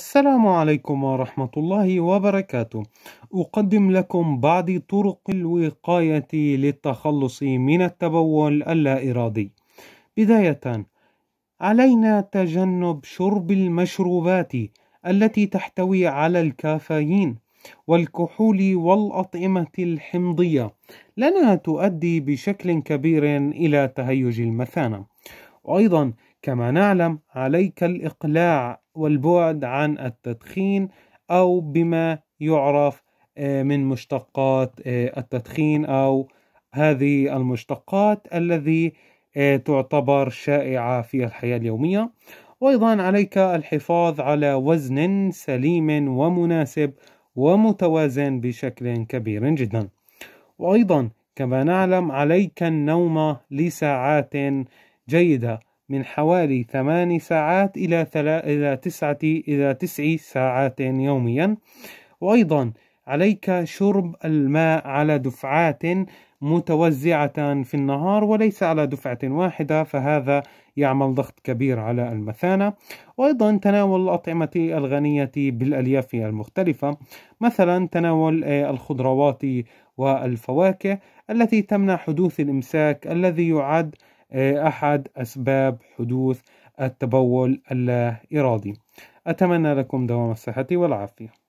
السلام عليكم ورحمة الله وبركاته أقدم لكم بعض طرق الوقاية للتخلص من التبول اللا إرادي بداية علينا تجنب شرب المشروبات التي تحتوي على الكافيين والكحول والأطعمة الحمضية لأنها تؤدي بشكل كبير إلى تهيج المثانة وأيضا كما نعلم عليك الإقلاع والبعد عن التدخين أو بما يعرف آه، من مشتقات آه، التدخين أو هذه المشتقات الذي آه، تعتبر شائعة في الحياة اليومية وأيضا عليك الحفاظ على وزن سليم ومناسب ومتوازن بشكل كبير جدا وأيضا كما نعلم عليك النوم لساعات جيدة من حوالي ثماني ساعات إلى إلى تسعة إلى تسع ساعات يوميا وأيضا عليك شرب الماء على دفعات متوزعة في النهار وليس على دفعة واحدة فهذا يعمل ضغط كبير على المثانة وأيضا تناول الأطعمة الغنية بالألياف المختلفة مثلا تناول آه، الخضروات والفواكه التي تمنع حدوث الإمساك الذي يعد أحد أسباب حدوث التبول اللا إرادي أتمنى لكم دوام الصحة والعافية